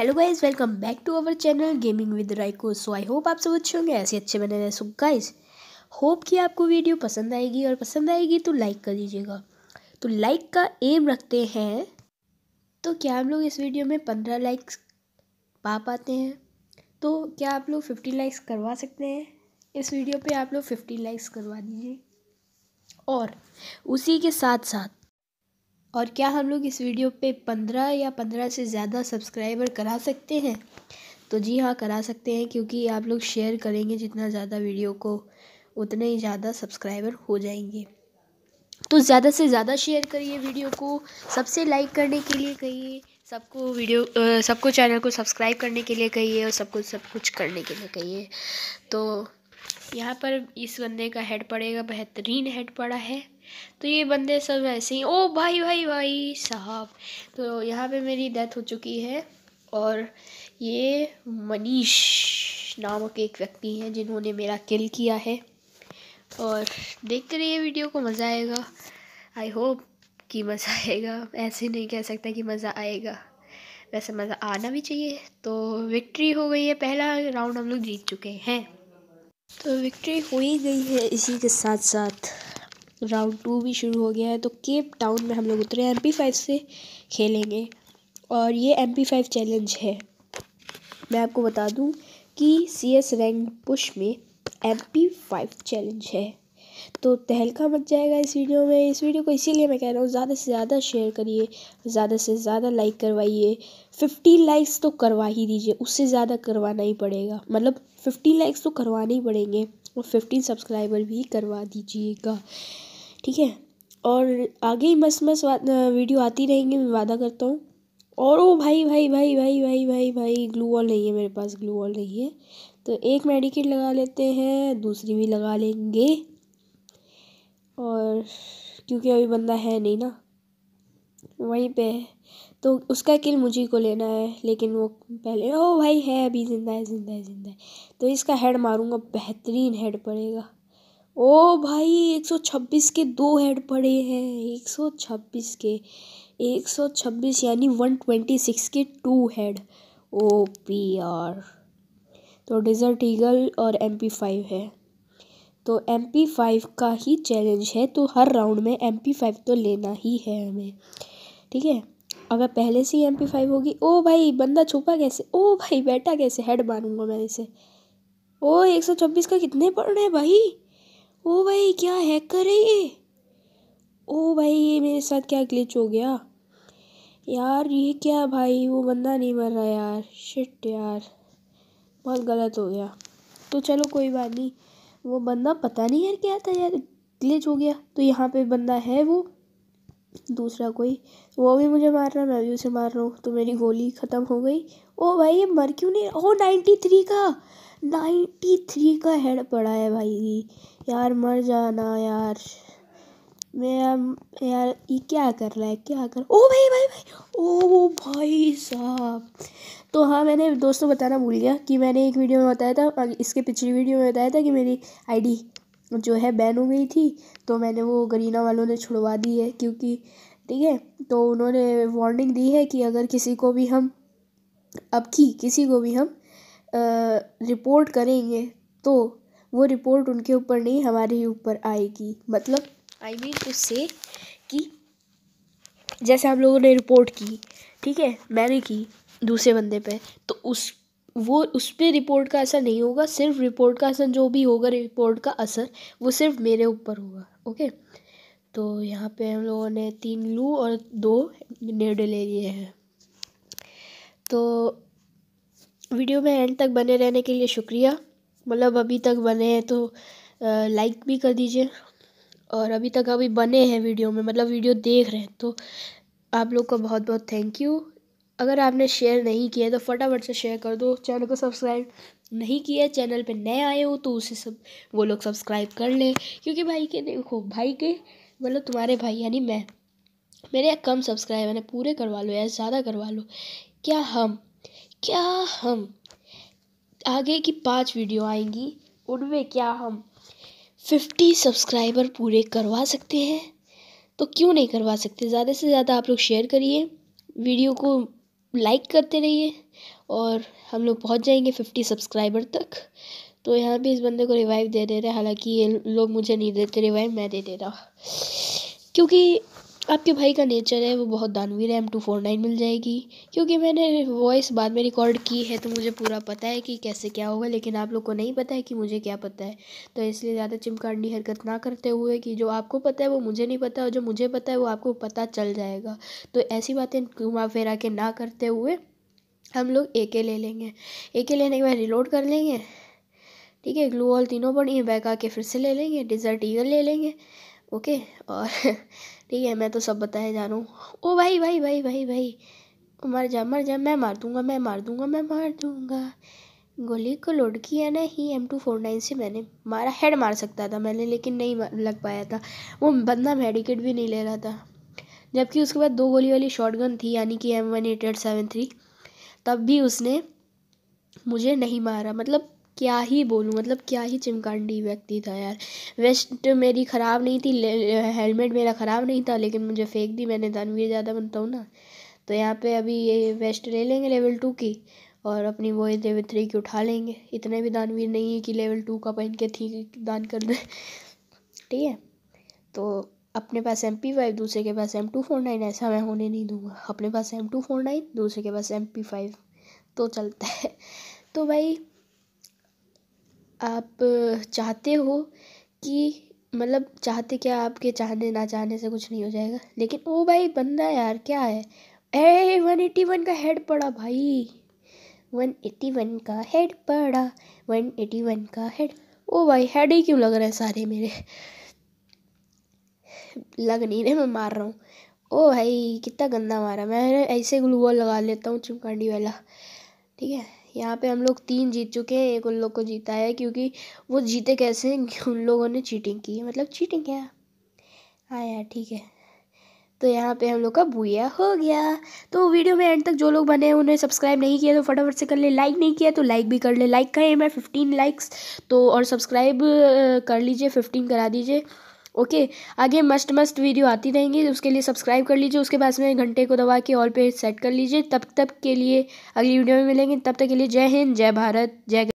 hello guys welcome back to our channel gaming with Raiko so I hope आप सब अच्छे होंगे ऐसे अच्छे बने रहे सो गाइज होप कि आपको वीडियो पसंद आएगी और पसंद आएगी तो लाइक कर दीजिएगा तो लाइक का एम रखते हैं तो क्या हम लोग इस वीडियो में पंद्रह लाइक्स पा पाते हैं तो क्या आप लोग फिफ्टी लाइक्स करवा सकते हैं इस वीडियो पर आप लोग फिफ्टी लाइक्स करवा दीजिए और उसी के साथ साथ और क्या हम लोग इस वीडियो पे पंद्रह या पंद्रह से ज़्यादा सब्सक्राइबर करा सकते हैं तो जी हाँ करा सकते हैं क्योंकि आप लोग शेयर करेंगे जितना ज़्यादा वीडियो को उतने ही ज़्यादा सब्सक्राइबर हो जाएंगे तो ज़्यादा से ज़्यादा शेयर करिए वीडियो को सबसे लाइक करने के लिए कहिए सबको वीडियो सबको चैनल को सब्सक्राइब करने के लिए कहिए और सबको सब कुछ करने के लिए कहिए तो यहाँ पर इस बंदे का हेड पड़ेगा बेहतरीन हेड पड़ा है तो ये बंदे सब ऐसे ही ओ भाई भाई भाई साहब तो यहाँ पे मेरी डेथ हो चुकी है और ये मनीष नामक एक व्यक्ति हैं जिन्होंने मेरा किल किया है और देखते रहिए वीडियो को मज़ा आएगा आई होप कि मज़ा आएगा ऐसे नहीं कह सकता कि मज़ा आएगा वैसे मज़ा आना भी चाहिए तो विक्ट्री हो गई है पहला राउंड हम लोग जीत चुके हैं तो विक्ट्री हो ही गई है इसी के साथ साथ राउंड टू भी शुरू हो गया है तो केप टाउन में हम लोग उतरे एम पी फाइव से खेलेंगे और ये एम पी फाइव चैलेंज है मैं आपको बता दूं कि सी एस रैंक पुश में एम पी फाइव चैलेंज है तो तहलका मच जाएगा इस वीडियो में इस वीडियो को इसीलिए मैं कह रहा हूँ ज़्यादा से ज़्यादा शेयर करिए ज़्यादा से ज़्यादा लाइक करवाइए फिफ्टी लाइक्स तो करवा ही दीजिए उससे ज़्यादा करवाना ही पड़ेगा मतलब फिफ्टी लाइक्स तो करवाने ही पड़ेंगे और फिफ्टीन सब्सक्राइबर भी करवा दीजिएगा ठीक है और आगे ही मस्त मस्त वीडियो आती रहेंगी मैं वादा करता हूँ और ओ भाई भाई भाई भाई भाई भाई भाई ग्लू वॉल नहीं है मेरे पास ग्लू वॉल नहीं है तो एक मेडिकेट लगा लेते हैं दूसरी भी लगा लेंगे और क्योंकि अभी बंदा है नहीं ना वहीं पे है तो उसका किल मुझे को लेना है लेकिन वो पहले ओ भाई है अभी ज़िंदा है ज़िंदा है ज़िंदा है तो इसका हेड मारूंगा बेहतरीन हेड पड़ेगा ओ भाई 126 के दो हेड पड़े हैं 126 के 126 यानी 126 के two head O P R तो डिज़र्ट ईगल और एम पी फाइव है तो एम पी फाइव का ही चैलेंज है तो हर राउंड में एम पी फाइव तो लेना ही है हमें ठीक है अगर पहले से ही एम पी फाइव होगी ओ भाई बंदा छुपा कैसे ओ भाई बैठा कैसे हेड मारूंगा मैं इसे ओ एक सौ छब्बीस का कितने पड़ रहे हैं भाई ओ भाई क्या हैकर है ये ओ भाई ये मेरे साथ क्या ग्लिच हो गया यार ये क्या भाई वो बंदा नहीं मर रहा यार शिट यार बहुत गलत हो गया तो चलो कोई बात नहीं वो बंदा पता नहीं यार क्या था यार ग्लिच हो गया तो यहाँ पे बंदा है वो दूसरा कोई वो भी मुझे मार रहा मैं भी उसे मार रहा हूँ तो मेरी गोली ख़त्म हो गई ओ भाई ये मर क्यों नहीं ओ नाइन्टी थ्री का नाइन्टी थ्री का हेड पड़ा है भाई यार मर जाना यार मैं यार ये क्या कर रहा है क्या कर ओ भाई भाई भाई ओ भाई साहब तो हाँ मैंने दोस्तों बताना भूल गया कि मैंने एक वीडियो में बताया था इसके पिछली वीडियो में बताया था कि मेरी आईडी जो है बैन हो गई थी तो मैंने वो गरीना वालों ने छुड़वा दी है क्योंकि ठीक है तो उन्होंने वार्निंग दी है कि अगर किसी को भी हम अब की किसी को भी हम रिपोर्ट करेंगे तो वो रिपोर्ट उनके ऊपर नहीं हमारे ही ऊपर आएगी मतलब आई मीन टू से कि जैसे हम लोगों ने रिपोर्ट की ठीक है मैंने की दूसरे बंदे पे तो उस वो उस पर रिपोर्ट का असर नहीं होगा सिर्फ रिपोर्ट का असर जो भी होगा रिपोर्ट का असर वो सिर्फ मेरे ऊपर होगा ओके तो यहाँ पे हम लोगों ने तीन लू और दो नेडे ले लिए हैं तो वीडियो में एंड तक बने रहने के लिए शुक्रिया मतलब अभी तक बने हैं तो लाइक भी कर दीजिए और अभी तक अभी बने हैं वीडियो में मतलब वीडियो देख रहे हैं तो आप लोग का बहुत बहुत थैंक यू अगर आपने शेयर नहीं किया है तो फटाफट से शेयर कर दो चैनल को सब्सक्राइब नहीं किया चैनल पे नए आए हो तो उसे सब वो लोग सब्सक्राइब कर लें क्योंकि भाई के देखो भाई के मतलब तुम्हारे भाई यानी मैं मेरे कम सब्सक्राइब हैं पूरे करवा लो या ज़्यादा करवा लो क्या हम क्या हम आगे की पाँच वीडियो आएंगी उनमें क्या हम फिफ्टी सब्सक्राइबर पूरे करवा सकते हैं तो क्यों नहीं करवा सकते ज़्यादा से ज़्यादा आप लोग शेयर करिए वीडियो को लाइक करते रहिए और हम लोग पहुंच जाएंगे फिफ्टी सब्सक्राइबर तक तो यहाँ भी इस बंदे को रिवाइव दे दे रहे हालांकि ये लोग मुझे नहीं देते रिवाइव मैं दे दे रहा क्योंकि आपके भाई का नेचर है वो बहुत दानवीर है एम टू फोर नाइन मिल जाएगी क्योंकि मैंने वॉइस बाद में रिकॉर्ड की है तो मुझे पूरा पता है कि कैसे क्या होगा लेकिन आप लोग को नहीं पता है कि मुझे क्या पता है तो इसलिए ज़्यादा चिमकांडी हरकत ना करते हुए कि जो आपको पता है वो मुझे नहीं पता और जो मुझे पता है वो आपको पता चल जाएगा तो ऐसी बातें घुमा फिरा के ना करते हुए हम लोग ए के ले लेंगे ए के लेने के बाद रिलोड कर लेंगे ठीक है ग्लू ऑल तीनों पर हैं बैक आके फिर से ले लेंगे डिज़र्ट ईगल ले लेंगे ओके और ठीक है मैं तो सब बताया जा रहा हूँ ओ भाई भाई भाई भाई भाई मर जा मर जा मैं मार दूंगा मैं मार दूंगा मैं मार दूंगा गोली को लोड किया ना ही एम टू फोर नाइन से मैंने मारा हेड मार सकता था मैंने लेकिन नहीं लग पाया था वो बंदा मेडिकेट भी नहीं ले रहा था जबकि उसके बाद दो गोली वाली शॉटगन थी यानी कि M one eight eight seven three तब भी उसने मुझे नहीं मारा मतलब क्या ही बोलूँ मतलब क्या ही चिमकांडी व्यक्ति था यार वेस्ट मेरी ख़राब नहीं थी हेलमेट मेरा ख़राब नहीं था लेकिन मुझे फेंक दी मैंने दानवीर ज़्यादा बनता हूँ ना तो यहाँ पे अभी ये वेस्ट ले लेंगे लेवल टू की और अपनी वो लेवल थ्री की उठा लेंगे इतने भी दानवीर नहीं है कि लेवल टू का पहन के थी दान कर दें ठीक है तो अपने पास एम पी फाइव दूसरे के पास एम टू फोर नाइन ऐसा मैं होने नहीं दूंगा अपने पास एम टू फोर नाइन दूसरे के पास एम पी फाइव तो चलता है तो भाई आप चाहते हो कि मतलब चाहते क्या आपके चाहने ना चाहने से कुछ नहीं हो जाएगा लेकिन ओ भाई बंदा यार क्या है ए वन का हेड पड़ा भाई वन वन का हेड पड़ा वन एटी वन का हेड ओ भाई हेड ही क्यों लग रहे हैं सारे मेरे लग नहीं रहे मैं मार रहा हूँ ओ भाई कितना गंदा मारा मैं ऐसे ग्लू वॉल लगा लेता हूँ चिमकांडी वाला ठीक है यहाँ पे हम लोग तीन जीत चुके हैं एक उन लोग को जीता है क्योंकि वो जीते कैसे उन लोगों ने चीटिंग की मतलब चीटिंग क्या आया हाँ ठीक है तो यहाँ पे हम लोग का भूया हो गया तो वीडियो में एंड तक जो लोग बने उन्हें सब्सक्राइब नहीं किया तो फटाफट से कर ले लाइक नहीं किया तो लाइक भी कर ले लाइक का मैं फिफ्टीन लाइक्स तो और सब्सक्राइब कर लीजिए फिफ्टीन करा दीजिए ओके आगे मस्ट मस्ट वीडियो आती रहेंगी उसके लिए सब्सक्राइब कर लीजिए उसके बाद में घंटे को दबा के ऑल पे सेट कर लीजिए तब तक के लिए अगली वीडियो में मिलेंगे तब तक के लिए जय हिंद जय भारत जय